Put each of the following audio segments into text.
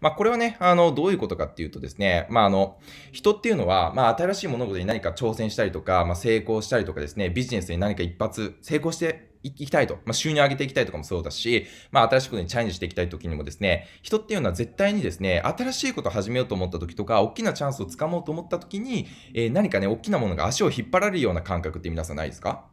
まあ、これはね、あの、どういうことかっていうとですね、まあ、あの、人っていうのは、まあ、新しい物事に何か挑戦したりとか、まあ、成功したりとかですね、ビジネスに何か一発成功していきたいと、まあ、収入上げていきたいとかもそうだし、まあ、新しいことにチャレンジしていきたい時にもですね、人っていうのは絶対にですね、新しいことを始めようと思った時とか、大きなチャンスをつかもうと思った時に、えー、何かね、大きなものが足を引っ張られるような感覚って皆さんないですか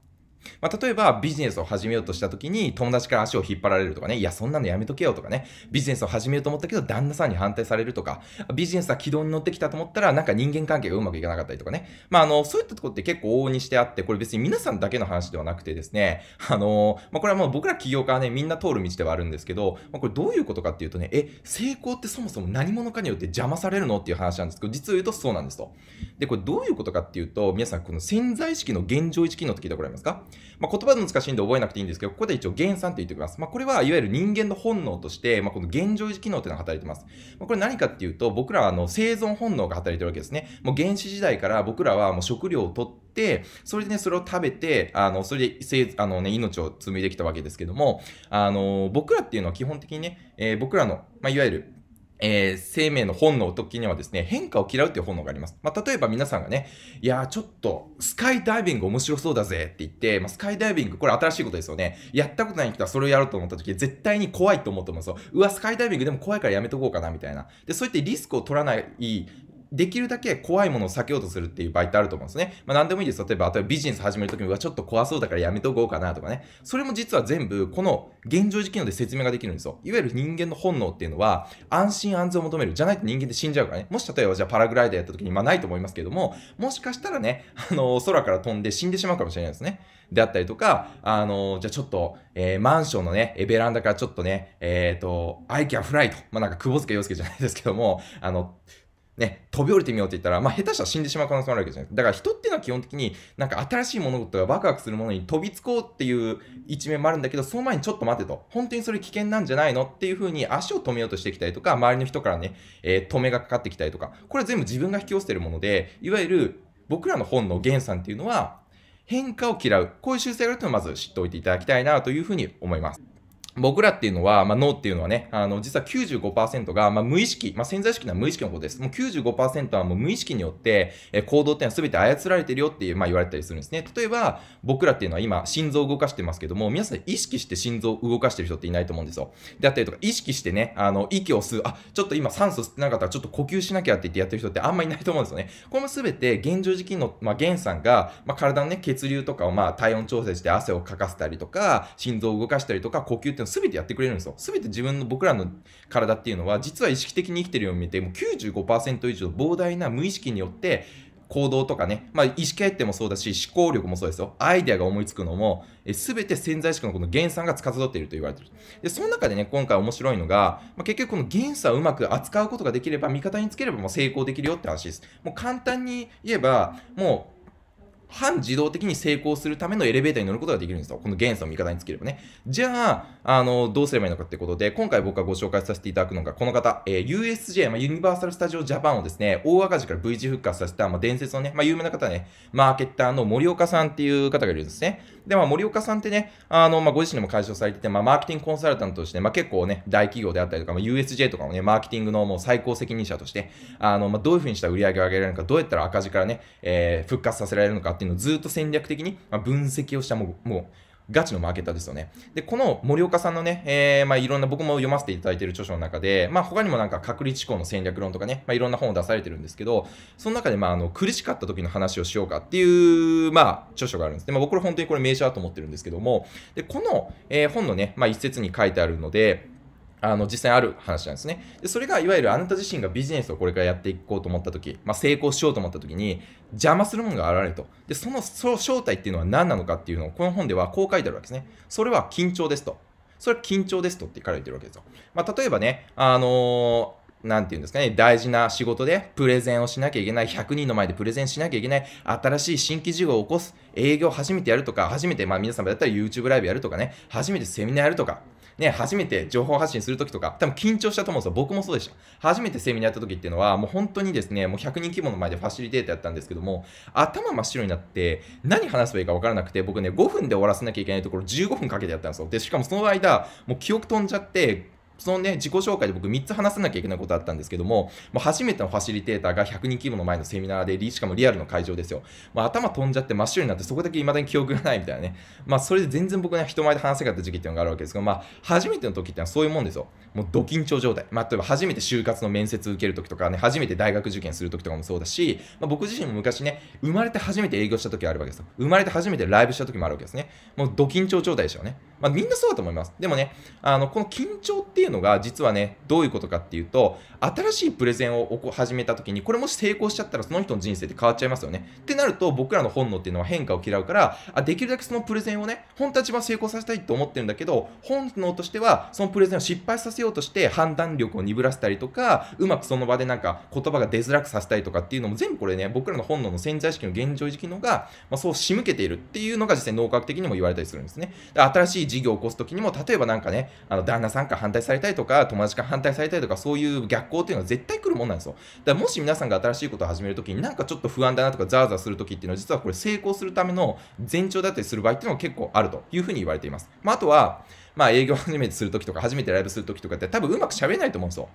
まあ、例えばビジネスを始めようとした時に友達から足を引っ張られるとかね、いや、そんなのやめとけよとかね、ビジネスを始めようと思ったけど旦那さんに反対されるとか、ビジネスが軌道に乗ってきたと思ったらなんか人間関係がうまくいかなかったりとかね、まあ、あの、そういったとこって結構往々にしてあって、これ別に皆さんだけの話ではなくてですね、あの、まあ、これはもう僕ら起業家はね、みんな通る道ではあるんですけど、まあ、これどういうことかっていうとね、え、成功ってそもそも何者かによって邪魔されるのっていう話なんですけど、実を言うとそうなんですと。で、これどういうことかっていうと、皆さんこの潜在意識の現状意識の時たことありますかまあ、言葉の難しいんで覚えなくていいんですけど、ここで一応原産って言っておきます。まあ、これはいわゆる人間の本能として、まあ、この現状維持機能っていうのが働いてます。まあ、これ何かっていうと、僕らはあの生存本能が働いてるわけですね。もう原始時代から僕らはもう食料を取って、それでね、それを食べて、あの、それで、せあのね、命を紡いできたわけですけども、あの、僕らっていうのは基本的にね、えー、僕らの、まあ、いわゆる、えー、生命の本能時にはですね、変化を嫌うという本能があります。まあ、例えば皆さんがね、いやーちょっとスカイダイビング面白そうだぜって言って、まあ、スカイダイビング、これ新しいことですよね。やったことない人はそれをやろうと思った時、絶対に怖いと思うと思うんですよ。うわ、スカイダイビングでも怖いからやめとこうかなみたいな。で、そうやってリスクを取らないできるだけ怖いものを避けようとするっていう場合ってあると思うんですね。まあ、何でもいいです。例えば、例えばビジネス始めるときに、うわ、ちょっと怖そうだからやめとこうかなとかね。それも実は全部、この現状時機能で説明ができるんですよ。いわゆる人間の本能っていうのは、安心安全を求める。じゃないと人間って死んじゃうからね。もし例えば、じゃあパラグライダーやったときに、まあないと思いますけども、もしかしたらね、あの、空から飛んで死んでしまうかもしれないですね。であったりとか、あの、じゃあちょっと、えー、マンションのね、ベランダからちょっとね、えっ、ー、と、I can fly と、まあなんか、久保塚洋介じゃないですけども、あの、ね、飛び降りてみようって言ったら、まあ、下手したら死んでしまう可能性もあるわけじゃないですか。だから人っていうのは基本的になんか新しい物事がワクワクするものに飛びつこうっていう一面もあるんだけど、その前にちょっと待てと。本当にそれ危険なんじゃないのっていうふうに足を止めようとしてきたりとか、周りの人からね、えー、止めがかかってきたりとか、これ全部自分が引き寄せてるもので、いわゆる僕らの本の原さんっていうのは、変化を嫌う。こういう習性があるというのをまず知っておいていただきたいなというふうに思います。僕らっていうのは、まあ、脳っていうのはね、あの、実は95%が、まあ、無意識、まあ、潜在意識な無意識のことです。もう95%はもう無意識によって、え行動っていうのは全て操られてるよっていう、まあ、言われたりするんですね。例えば、僕らっていうのは今、心臓を動かしてますけども、皆さん意識して心臓を動かしてる人っていないと思うんですよ。であったりとか、意識してね、あの、息を吸う、あ、ちょっと今酸素吸ってなかったらちょっと呼吸しなきゃって言ってやってる人ってあんまいないと思うんですよね。これも全て、現状時期の、まあ、源さんが、まあ、体のね、血流とかを、まあ、体温調整して汗をかかせたりとか、心臓を動かしたりとか、呼吸っていうの全てやってくれるんですよ。全て自分の僕らの体っていうのは実は意識的に生きてるように見てもう95%以上膨大な無意識によって行動とかね、まあ、意識決定もそうだし、思考力もそうですよ。アイデアが思いつくのも、すべて潜在意識のこの原産が司っていると言われている。で、その中でね、今回面白いのが、まあ、結局この原産をうまく扱うことができれば、味方につければもう成功できるよって話です。もう簡単に言えば、もう半自動的に成功するためのエレベーターに乗ることができるんですよ。この元素を味方につければね。じゃあ、あの、どうすればいいのかってことで、今回僕がご紹介させていただくのが、この方、えー、USJ、まあ、ユニバーサル・スタジオ・ジャパンをですね、大赤字から V 字復活させた、まあ、伝説のね、まあ、有名な方ね、マーケッターの森岡さんっていう方がいるんですね。で、まあ、森岡さんってね、あの、まあ、ご自身でも解消されてて、まあ、マーケティングコンサルタントとして、まあ、結構ね、大企業であったりとか、まあ、USJ とかもね、マーケティングのもう最高責任者として、あの、まあ、どういうふうにしたら売り上げを上げられるのか、どうやったら赤字からね、えー、復活させられるのか、っていうのをずっと戦略的に分析をしたもう、もうガチのマーケターですよね。で、この森岡さんのね、えー、まあいろんな僕も読ませていただいている著書の中で、まあ他にもなんか隔離地方の戦略論とかね、まあいろんな本を出されてるんですけど、その中でまああの苦しかった時の話をしようかっていう、まあ著書があるんです。で、まあ僕は本当にこれ名称だと思ってるんですけども、で、この、えー、本のね、まあ一節に書いてあるので、あの実際ある話なんですねで。それがいわゆるあなた自身がビジネスをこれからやっていこうと思った時、まあ、成功しようと思った時に邪魔するものが現れると。で、その正体っていうのは何なのかっていうのをこの本ではこう書いてあるわけですね。それは緊張ですと。それは緊張ですとって書かれてるわけですよ。まあ、例えばね、あのー何て言うんですかね、大事な仕事でプレゼンをしなきゃいけない、100人の前でプレゼンしなきゃいけない、新しい新規事業を起こす、営業初めてやるとか、初めて、まあ皆様だったら YouTube ライブやるとかね、初めてセミナーやるとか、ね、初めて情報発信するときとか、多分緊張したと思うんですよ。僕もそうでした。初めてセミナーやったときっていうのは、もう本当にですね、もう100人規模の前でファシリテーターやったんですけども、頭真っ白になって、何話せばいいか分からなくて、僕ね、5分で終わらせなきゃいけないところ15分かけてやったんですよ。で、しかもその間、もう記憶飛んじゃって、そのね、自己紹介で僕3つ話さなきゃいけないことあったんですけども、もう初めてのファシリテーターが100人規模の前のセミナーで、しかもリアルの会場ですよ。ま頭飛んじゃって真っ白になって、そこだけ未だに記憶がないみたいなね。まあ、それで全然僕ね、人前で話せなかった時期っていうのがあるわけですけど、まあ、初めての時ってのはそういうもんですよ。もう、ド緊張状態。まあ、例えば初めて就活の面接受ける時とかね、初めて大学受験する時とかもそうだし、まあ、僕自身も昔ね、生まれて初めて営業した時あるわけですよ。生まれて初めてライブした時もあるわけですね。もう、ド緊張状態でしょうね。まあ、みんなそうだと思います。でもね、あの、この緊張っていういうのが実はね、どういうことかっていうと、新しいプレゼンを始めた時に、これもし成功しちゃったらその人の人生って変わっちゃいますよね。ってなると、僕らの本能っていうのは変化を嫌うから、あできるだけそのプレゼンをね、本当は一番成功させたいと思ってるんだけど、本能としてはそのプレゼンを失敗させようとして判断力を鈍らせたりとか、うまくその場でなんか言葉が出づらくさせたりとかっていうのも全部これね、僕らの本能の潜在意識の現状時期のが、まあ、そう仕向けているっていうのが実際脳科学的にも言われたりするんですね。新しい事業を起こす時にも、例えばなんかね、あの旦那さんから反対されれたいとか、友達から反対されたいとか、そういう逆行っていうのは絶対来るもんなんですよ。だからもし皆さんが新しいことを始めるときに、なんかちょっと不安だなとか、ザーザーするときっていうのは、実はこれ成功するための前兆だったりする場合っていうのも結構あるというふうに言われています。まあ、あとは、まあ、営業初めてするときとか、初めてライブするときとかって、多分うまく喋れないと思うんですよ。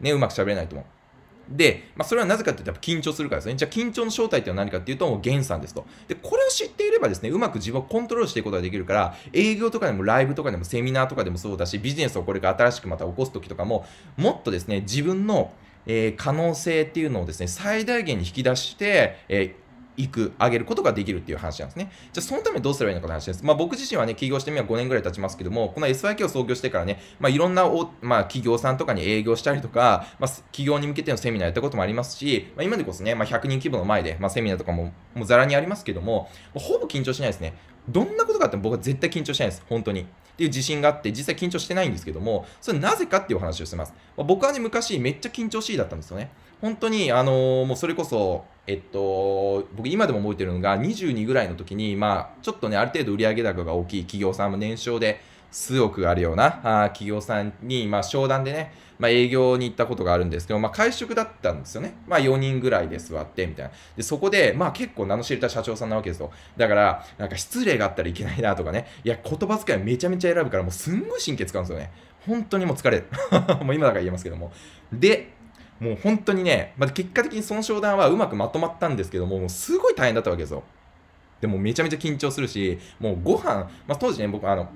ね、うまく喋れないと思う。で、まあ、それはなぜかというと、やっぱ緊張するからですね。じゃあ、緊張の正体ってのは何かっていうと、ゲンさんですと。で、これを知っていればですね、うまく自分をコントロールしていくことができるから、営業とかでもライブとかでもセミナーとかでもそうだし、ビジネスをこれから新しくまた起こすときとかも、もっとですね、自分の、えー、可能性っていうのをですね、最大限に引き出して、えーいく、上げることができるっていう話なんですね。じゃあ、そのためどうすればいいのかの話です。まあ、僕自身はね、起業してみれば5年ぐらい経ちますけども、この SYK を創業してからね、まあ、いろんなお、まあ、企業さんとかに営業したりとか、まあ、企業に向けてのセミナーやったこともありますし、まあ、今でこそね、まあ、100人規模の前で、まあ、セミナーとかも、もうざらにありますけども、もほぼ緊張しないですね。どんなことがあっても僕は絶対緊張しないです。本当に。っていう自信があって、実際緊張してないんですけども、それなぜかっていうお話をしてます。まあ、僕はね、昔めっちゃ緊張しいだったんですよね。本当に、あのー、もうそれこそ、えっと、僕今でも覚えてるのが22ぐらいの時に、まあ、ちょっとね、ある程度売上高が大きい企業さんも年商で、数億あるような企業さんに、まあ、商談でね、まあ、営業に行ったことがあるんですけど、まあ、会食だったんですよね。まあ、4人ぐらいで座って、みたいな。で、そこで、まあ、結構名の知れた社長さんなわけですよ。だから、なんか失礼があったらいけないなとかね。いや、言葉遣いめちゃめちゃ選ぶから、もうすんごい神経使うんですよね。本当にもう疲れる。もう今だから言えますけども。で、もう本当にね、まあ、結果的にその商談はうまくまとまったんですけども、もうすごい大変だったわけですよ。でもめちゃめちゃ緊張するし、もうご飯、まあ、当時ね、僕、あの、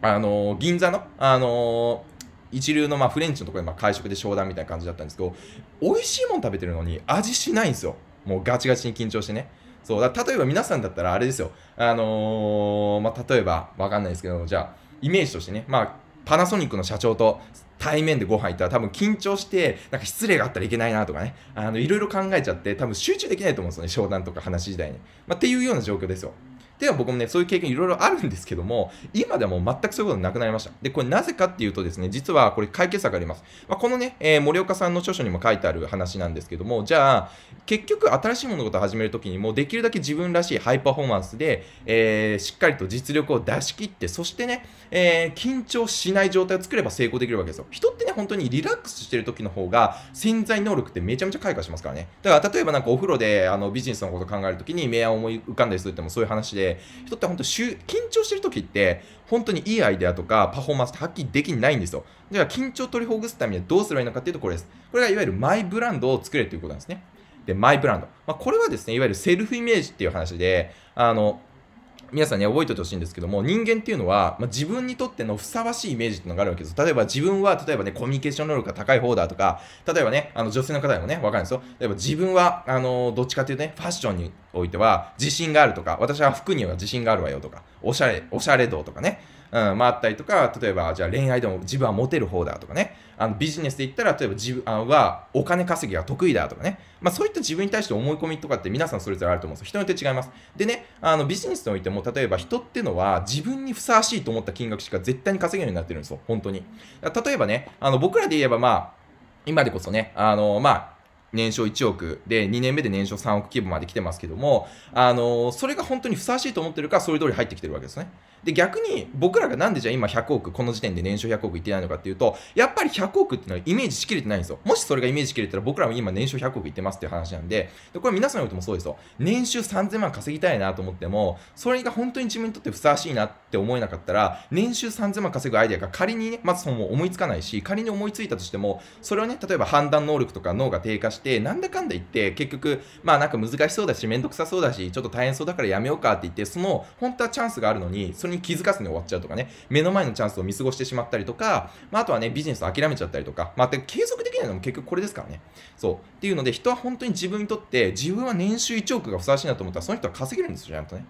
あのー、銀座の、あのー、一流のまあフレンチのところでまあ会食で商談みたいな感じだったんですけど、美味しいもん食べてるのに味しないんですよ。もうガチガチに緊張してね。そうだ例えば皆さんだったらあれですよ。あのー、まあ、例えばわかんないですけど、じゃあ、イメージとしてね、まあ、パナソニックの社長と対面でご飯行ったら多分緊張して、なんか失礼があったらいけないなとかね、あの、いろいろ考えちゃって、多分集中できないと思うんですよね、商談とか話自体に。まあ、っていうような状況ですよ。では僕もね、そういう経験いろいろあるんですけども、今ではもう全くそういうことなくなりました。で、これなぜかっていうとですね、実はこれ解決策あります。まあ、このね、えー、森岡さんの著書にも書いてある話なんですけども、じゃあ、結局新しい物事を始めるときにも、できるだけ自分らしいハイパフォーマンスで、えー、しっかりと実力を出し切って、そしてね、えー、緊張しない状態を作れば成功できるわけですよ。人ってね、本当にリラックスしてる時の方が潜在能力ってめちゃめちゃ開花しますからね。だから例えばなんかお風呂であのビジネスのこと考えるときに明暗を思い浮かんだりするってもそういう話で、人って本当緊張してる時って、本当にいいアイデアとかパフォーマンスって発揮できないんですよ。だから緊張を取りほぐすためにはどうすればいいのかっていうところです。これがいわゆるマイブランドを作れということなんですね。で、マイブランド。まあ、これはですね、いわゆるセルフイメージっていう話で、あの、皆さんに、ね、覚えておいてほしいんですけども人間っていうのは、まあ、自分にとってのふさわしいイメージっていうのがあるわけです例えば自分は例えばねコミュニケーション能力が高い方だとか例えばねあの女性の方でもねわかるんですよ例えば自分はあのどっちかっていうとねファッションにおいては自信があるとか私は服には自信があるわよとかおしゃれおしゃれ度とかねうん、まああったりとか、例えば、じゃあ恋愛でも自分はモテる方だとかね、あのビジネスで言ったら、例えば自分はお金稼ぎが得意だとかね、まあそういった自分に対して思い込みとかって皆さんそれぞれあると思うんですよ。人によって違います。でね、あのビジネスにおいても、例えば人っていうのは自分にふさわしいと思った金額しか絶対に稼げるようになってるんですよ、本当に。例えばね、あの僕らで言えばまあ、今でこそね、あのまあ、年商1億で、2年目で年商3億規模まで来てますけども、あの、それが本当にふさわしいと思ってるから、それ通り入ってきてるわけですね。で、逆に僕らがなんでじゃあ今100億、この時点で年商100億いってないのかっていうと、やっぱり100億っていうのはイメージしきれてないんですよ。もしそれがイメージしきれたら、僕らも今年商100億いってますっていう話なんで、でこれ皆さんにとてもそうですよ。年収3000万稼ぎたいなと思っても、それが本当に自分にとってふさわしいなって思えなかったら、年収3000万稼ぐアイデアが仮にね、まずその思いつかないし、仮に思いついたとしても、それをね、例えば判断能力とか脳が低下して、して、なんだかんだ言って、結局、まあなんか難しそうだし、めんどくさそうだし、ちょっと大変そうだからやめようかって言って、その、本当はチャンスがあるのに、それに気づかずに終わっちゃうとかね、目の前のチャンスを見過ごしてしまったりとか、まああとはね、ビジネスを諦めちゃったりとか、まあ継続できないのも結局これですからね。そう。っていうので、人は本当に自分にとって、自分は年収1億がふさわしいなと思ったら、その人は稼げるんですよ、ちゃんとね。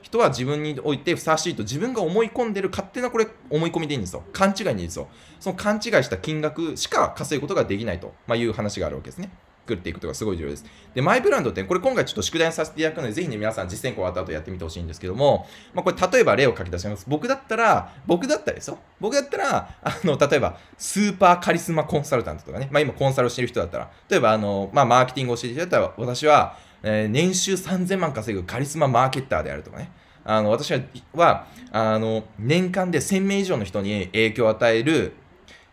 人は自分においてふさわしいと自分が思い込んでる勝手なこれ思い込みでいいんですよ。勘違いでいいんですよ。その勘違いした金額しか稼ぐことができないと、まいう話があるわけですね。作っていくとすごい重要です。で、マイブランドって、これ今回ちょっと宿題にさせていただくので、ぜひね、皆さん実践校終わった後やってみてほしいんですけども、まあ、これ例えば例を書き出します。僕だったら、僕だったらですよ。僕だったら、あの、例えば、スーパーカリスマコンサルタントとかね、まあ今コンサルしてる人だったら、例えば、あの、まあマーケティングをしてる人だったら、私は、えー、年収3000万稼ぐカリスママーケッターであるとかね。あの私はあの年間で1000名以上の人に影響を与える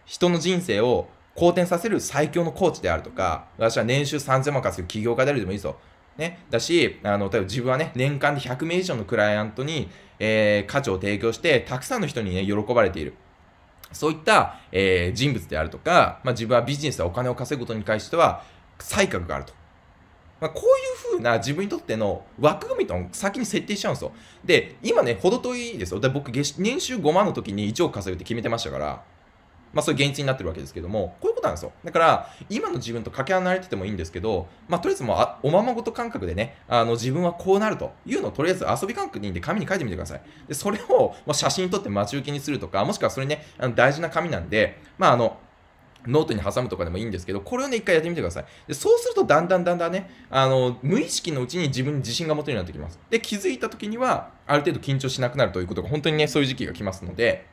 人の人生を好転させる最強のコーチであるとか、私は年収3000万稼ぐ起業家であるでもいいぞ。ね、だし、あの、例えば自分はね、年間で100名以上のクライアントに、えー、価値を提供して、たくさんの人にね、喜ばれている。そういった、えー、人物であるとか、まあ、自分はビジネスでお金を稼ぐことに関しては、才覚があると。まあ、こういう風な自分にとっての枠組みと先に設定しちゃうんですよ。で、今ね、程遠いですよ。で僕、年収5万の時に1億稼ぐって決めてましたから、まあ、そういう現実になってるわけですけども、こういうことなんですよ。だから、今の自分とかけ離れててもいいんですけど、まあ、とりあえずもうおままごと感覚でね、あの自分はこうなるというのをとりあえず遊び感覚でいいんで紙に書いてみてください。でそれを、ま写真撮って待ち受けにするとか、もしくはそれね、あの大事な紙なんで、まあ、あのノートに挟むとかでもいいんですけど、これをね、一回やってみてください。で、そうすると、だんだんだんだんね、あの、無意識のうちに自分に自信が持てるようになってきます。で、気づいた時には、ある程度緊張しなくなるということが、本当にね、そういう時期が来ますので、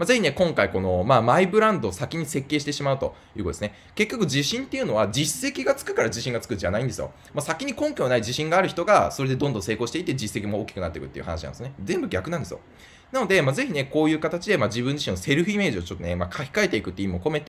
まあ、ぜひね、今回この、まあ、マイブランドを先に設計してしまうということですね。結局、自信っていうのは実績がつくから自信がつくじゃないんですよ。まあ、先に根拠のない自信がある人が、それでどんどん成功していって実績も大きくなっていくっていう話なんですね。全部逆なんですよ。なので、まあ、ぜひね、こういう形で、まあ、自分自身のセルフイメージをちょっとね、まあ、書き換えていくっていう意味も込めて、